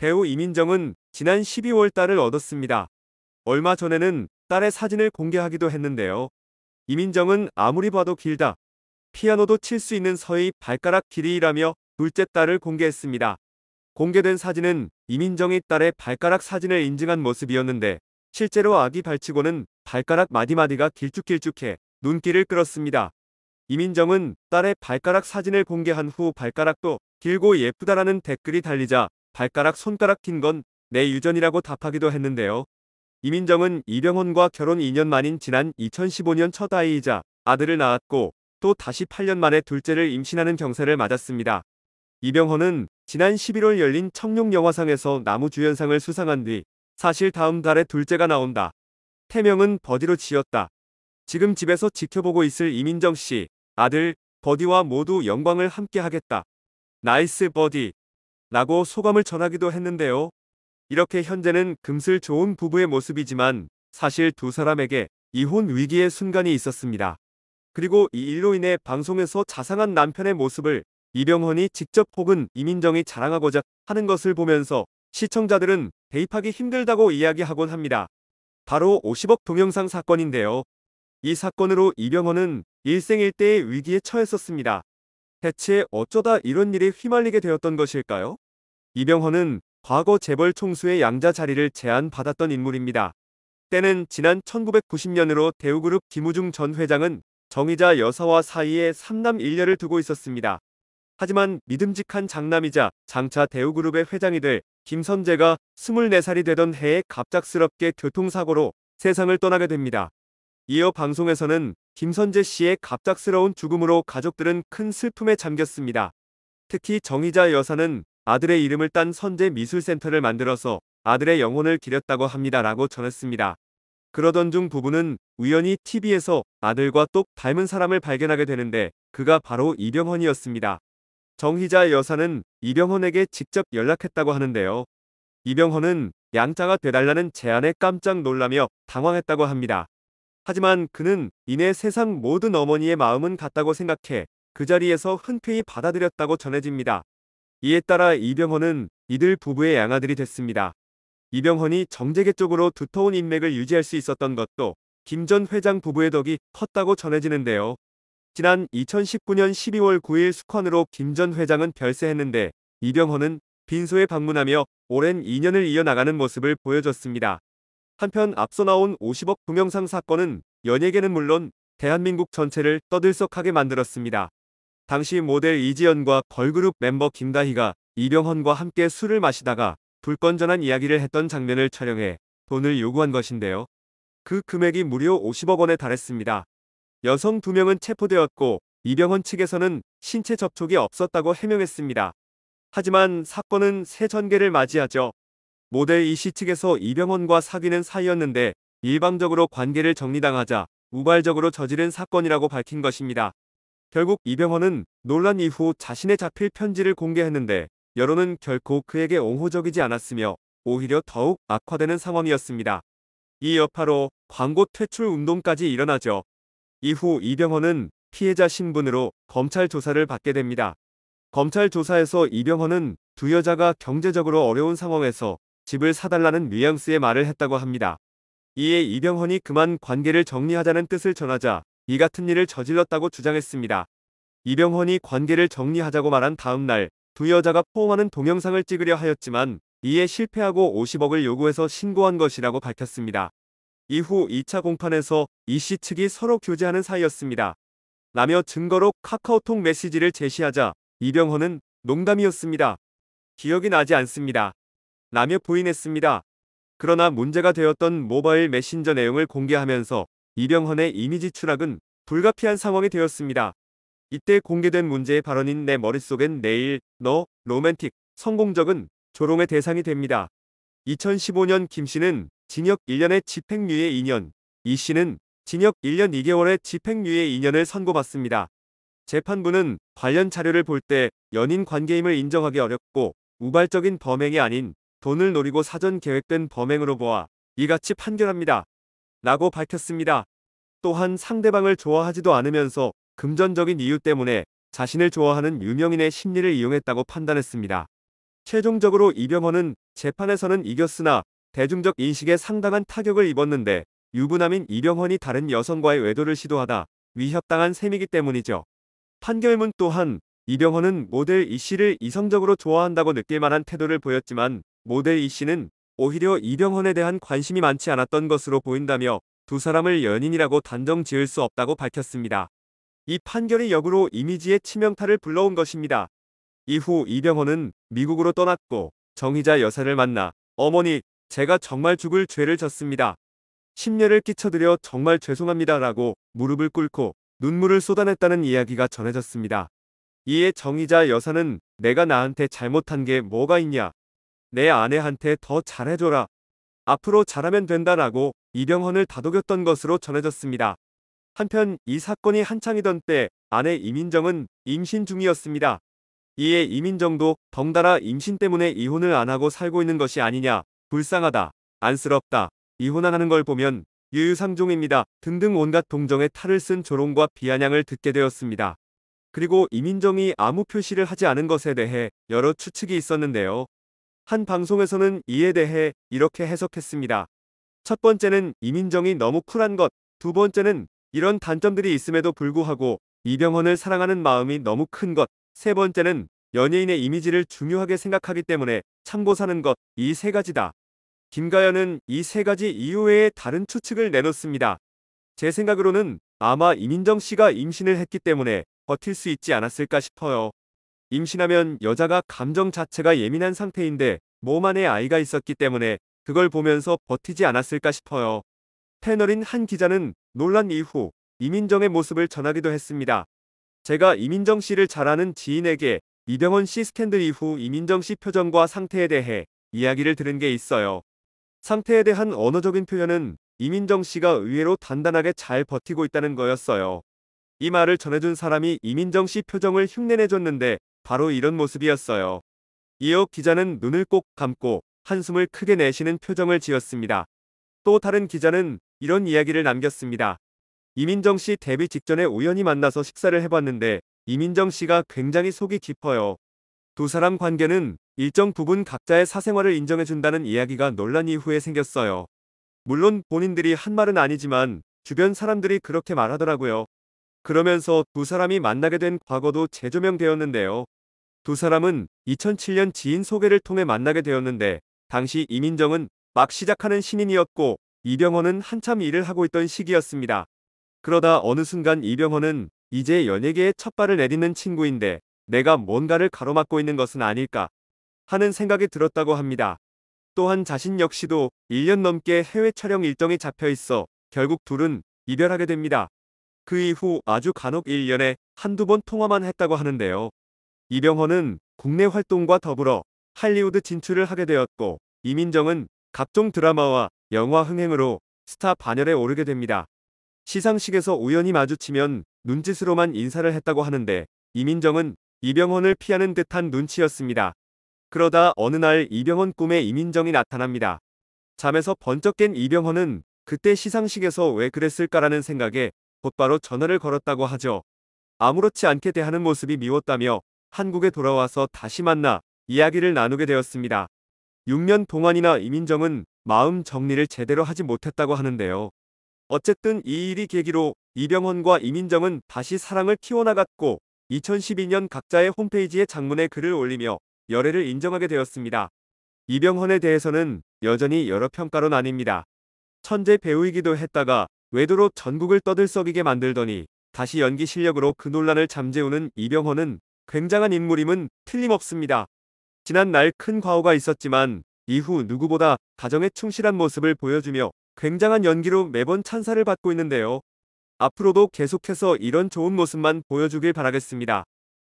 배우 이민정은 지난 12월 딸을 얻었습니다. 얼마 전에는 딸의 사진을 공개하기도 했는데요. 이민정은 아무리 봐도 길다. 피아노도 칠 수 있는 서의 발가락 길이라며 둘째 딸을 공개했습니다. 공개된 사진은 이민정이 딸의 발가락 사진을 인증한 모습이었는데 실제로 아기 발치고는 발가락 마디마디가 길쭉길쭉해 눈길을 끌었습니다. 이민정은 딸의 발가락 사진을 공개한 후 발가락도 길고 예쁘다라는 댓글이 달리자 발가락 손가락 낀건내 유전이라고 답하기도 했는데요. 이민정은 이병헌과 결혼 2년 만인 지난 2015년 첫 아이이자 아들을 낳았고 또 다시 8년 만에 둘째를 임신하는 경사를 맞았습니다. 이병헌은 지난 11월 열린 청룡영화상에서 나무주연상을 수상한 뒤 사실 다음 달에 둘째가 나온다. 태명은 버디로 지었다. 지금 집에서 지켜보고 있을 이민정 씨, 아들, 버디와 모두 영광을 함께 하겠다. 나이스 버디. 라고 소감을 전하기도 했는데요. 이렇게 현재는 금슬 좋은 부부의 모습이지만 사실 두 사람에게 이혼 위기의 순간이 있었습니다. 그리고 이 일로 인해 방송에서 자상한 남편의 모습을 이병헌이 직접 혹은 이민정이 자랑하고자 하는 것을 보면서 시청자들은 대입하기 힘들다고 이야기하곤 합니다. 바로 50억 동영상 사건인데요. 이 사건으로 이병헌은 일생일대의 위기에 처했었습니다. 대체 어쩌다 이런 일이 휘말리게 되었던 것일까요? 이병헌은 과거 재벌 총수의 양자 자리를 제안받았던 인물입니다. 때는 지난 1990년으로 대우그룹 김우중 전 회장은 정의자 여사와 사이에 3남 1녀를 두고 있었습니다. 하지만 믿음직한 장남이자 장차 대우그룹의 회장이 될 김선재가 24살이 되던 해에 갑작스럽게 교통사고로 세상을 떠나게 됩니다. 이어 방송에서는 김선재 씨의 갑작스러운 죽음으로 가족들은 큰 슬픔에 잠겼습니다. 특히 정의자 여사는 아들의 이름을 딴 선제 미술센터를 만들어서 아들의 영혼을 기렸다고 합니다라고 전했습니다. 그러던 중 부부는 우연히 TV에서 아들과 똑 닮은 사람을 발견하게 되는데 그가 바로 이병헌이었습니다. 정희자 여사는 이병헌에게 직접 연락했다고 하는데요. 이병헌은 양자가 되달라는 제안에 깜짝 놀라며 당황했다고 합니다. 하지만 그는 이내 세상 모든 어머니의 마음은 같다고 생각해 그 자리에서 흔쾌히 받아들였다고 전해집니다. 이에 따라 이병헌은 이들 부부의 양아들이 됐습니다. 이병헌이 정재계 쪽으로 두터운 인맥을 유지할 수 있었던 것도 김 전 회장 부부의 덕이 컸다고 전해지는데요. 지난 2019년 12월 9일 숙환으로 김 전 회장은 별세했는데 이병헌은 빈소에 방문하며 오랜 인연을 이어나가는 모습을 보여줬습니다. 한편 앞서 나온 50억 동영상 사건은 연예계는 물론 대한민국 전체를 떠들썩하게 만들었습니다. 당시 모델 이지연과 걸그룹 멤버 김다희가 이병헌과 함께 술을 마시다가 불건전한 이야기를 했던 장면을 촬영해 돈을 요구한 것인데요. 그 금액이 무려 50억 원에 달했습니다. 여성 2명은 체포되었고 이병헌 측에서는 신체 접촉이 없었다고 해명했습니다. 하지만 사건은 새 전개를 맞이하죠. 모델 이씨 측에서 이병헌과 사귀는 사이였는데 일방적으로 관계를 정리당하자 우발적으로 저지른 사건이라고 밝힌 것입니다. 결국 이병헌은 논란 이후 자신의 자필 편지를 공개했는데 여론은 결코 그에게 옹호적이지 않았으며 오히려 더욱 악화되는 상황이었습니다. 이 여파로 광고 퇴출 운동까지 일어나죠. 이후 이병헌은 피해자 신분으로 검찰 조사를 받게 됩니다. 검찰 조사에서 이병헌은 두 여자가 경제적으로 어려운 상황에서 집을 사달라는 뉘앙스의 말을 했다고 합니다. 이에 이병헌이 그만 관계를 정리하자는 뜻을 전하자 이 같은 일을 저질렀다고 주장했습니다. 이병헌이 관계를 정리하자고 말한 다음 날 두 여자가 포옹하는 동영상을 찍으려 하였지만 이에 실패하고 50억을 요구해서 신고한 것이라고 밝혔습니다. 이후 2차 공판에서 이 씨 측이 서로 교제하는 사이였습니다. 라며 증거로 카카오톡 메시지를 제시하자 이병헌은 농담이었습니다. 기억이 나지 않습니다. 라며 부인했습니다. 그러나 문제가 되었던 모바일 메신저 내용을 공개하면서 이병헌의 이미지 추락은 불가피한 상황이 되었습니다. 이때 공개된 문제의 발언인 내 머릿속엔 내일, 너, 로맨틱, 성공적은 조롱의 대상이 됩니다. 2015년 김 씨는 징역 1년에 집행유예 2년, 이 씨는 징역 1년 2개월에 집행유예 2년을 선고받습니다. 재판부는 관련 자료를 볼 때 연인 관계임을 인정하기 어렵고 우발적인 범행이 아닌 돈을 노리고 사전 계획된 범행으로 보아 이같이 판결합니다. 라고 밝혔습니다. 또한 상대방을 좋아하지도 않으면서 금전적인 이유 때문에 자신을 좋아하는 유명인의 심리를 이용했다고 판단했습니다. 최종적으로 이병헌은 재판에서는 이겼으나 대중적 인식에 상당한 타격을 입었는데 유부남인 이병헌이 다른 여성과의 외도를 시도하다 위협당한 셈이기 때문이죠. 판결문 또한 이병헌은 모델 이씨를 이성적으로 좋아한다고 느낄 만한 태도를 보였지만 모델 이씨는 오히려 이병헌에 대한 관심이 많지 않았던 것으로 보인다며 두 사람을 연인이라고 단정 지을 수 없다고 밝혔습니다. 이 판결이 역으로 이미지의 치명타를 불러온 것입니다. 이후 이병헌은 미국으로 떠났고 정희자 여사를 만나 어머니 제가 정말 죽을 죄를 졌습니다. 심려를 끼쳐드려 정말 죄송합니다 라고 무릎을 꿇고 눈물을 쏟아냈다는 이야기가 전해졌습니다. 이에 정의자 여사는 내가 나한테 잘못한 게 뭐가 있냐 내 아내한테 더 잘해줘라. 앞으로 잘하면 된다라고 이병헌을 다독였던 것으로 전해졌습니다. 한편 이 사건이 한창이던 때 아내 이민정은 임신 중이었습니다. 이에 이민정도 덩달아 임신 때문에 이혼을 안 하고 살고 있는 것이 아니냐, 불쌍하다, 안쓰럽다, 이혼하는 걸 보면 유유상종입니다 등등 온갖 동정의 탈을 쓴 조롱과 비아냥을 듣게 되었습니다. 그리고 이민정이 아무 표시를 하지 않은 것에 대해 여러 추측이 있었는데요. 한 방송에서는 이에 대해 이렇게 해석했습니다. 첫 번째는 이민정이 너무 쿨한 것, 두 번째는 이런 단점들이 있음에도 불구하고 이병헌을 사랑하는 마음이 너무 큰 것, 세 번째는 연예인의 이미지를 중요하게 생각하기 때문에 참고 사는 것, 이 세 가지다. 김가연은 이 세 가지 이유외에 다른 추측을 내놓습니다. 제 생각으로는 아마 이민정 씨가 임신을 했기 때문에 버틸 수 있지 않았을까 싶어요. 임신하면 여자가 감정 자체가 예민한 상태인데 몸 안에 아이가 있었기 때문에 그걸 보면서 버티지 않았을까 싶어요. 패널인 한 기자는 논란 이후 이민정의 모습을 전하기도 했습니다. 제가 이민정 씨를 잘 아는 지인에게 이병헌 씨 스캔들 이후 이민정 씨 표정과 상태에 대해 이야기를 들은 게 있어요. 상태에 대한 언어적인 표현은 이민정 씨가 의외로 단단하게 잘 버티고 있다는 거였어요. 이 말을 전해준 사람이 이민정 씨 표정을 흉내내줬는데 바로 이런 모습이었어요. 이어 기자는 눈을 꼭 감고 한숨을 크게 내쉬는 표정을 지었습니다. 또 다른 기자는 이런 이야기를 남겼습니다. 이민정 씨 데뷔 직전에 우연히 만나서 식사를 해봤는데 이민정 씨가 굉장히 속이 깊어요. 두 사람 관계는 일정 부분 각자의 사생활을 인정해준다는 이야기가 논란 이후에 생겼어요. 물론 본인들이 한 말은 아니지만 주변 사람들이 그렇게 말하더라고요. 그러면서 두 사람이 만나게 된 과거도 재조명되었는데요. 두 사람은 2007년 지인 소개를 통해 만나게 되었는데 당시 이민정은 막 시작하는 신인이었고 이병헌은 한참 일을 하고 있던 시기였습니다. 그러다 어느 순간 이병헌은 이제 연예계에 첫발을 내딛는 친구인데 내가 뭔가를 가로막고 있는 것은 아닐까 하는 생각이 들었다고 합니다. 또한 자신 역시도 1년 넘게 해외 촬영 일정이 잡혀 있어 결국 둘은 이별하게 됩니다. 그 이후 아주 간혹 1년에 한두 번 통화만 했다고 하는데요. 이병헌은 국내 활동과 더불어 할리우드 진출을 하게 되었고 이민정은 각종 드라마와 영화 흥행으로 스타 반열에 오르게 됩니다. 시상식에서 우연히 마주치면 눈짓으로만 인사를 했다고 하는데 이민정은 이병헌을 피하는 듯한 눈치였습니다. 그러다 어느 날 이병헌 꿈에 이민정이 나타납니다. 잠에서 번쩍 깬 이병헌은 그때 시상식에서 왜 그랬을까라는 생각에 곧바로 전화를 걸었다고 하죠. 아무렇지 않게 대하는 모습이 미웠다며 한국에 돌아와서 다시 만나 이야기를 나누게 되었습니다. 6년 동안이나 이민정은 마음 정리를 제대로 하지 못했다고 하는데요. 어쨌든 이 일이 계기로 이병헌과 이민정은 다시 사랑을 키워나갔고 2012년 각자의 홈페이지에 장문의 글을 올리며 열애를 인정하게 되었습니다. 이병헌에 대해서는 여전히 여러 평가로 나뉩니다. 천재 배우이기도 했다가 외도로 전국을 떠들썩이게 만들더니 다시 연기 실력으로 그 논란을 잠재우는 이병헌은 굉장한 인물임은 틀림없습니다. 지난 날 큰 과오가 있었지만 이후 누구보다 가정에 충실한 모습을 보여주며 굉장한 연기로 매번 찬사를 받고 있는데요. 앞으로도 계속해서 이런 좋은 모습만 보여주길 바라겠습니다.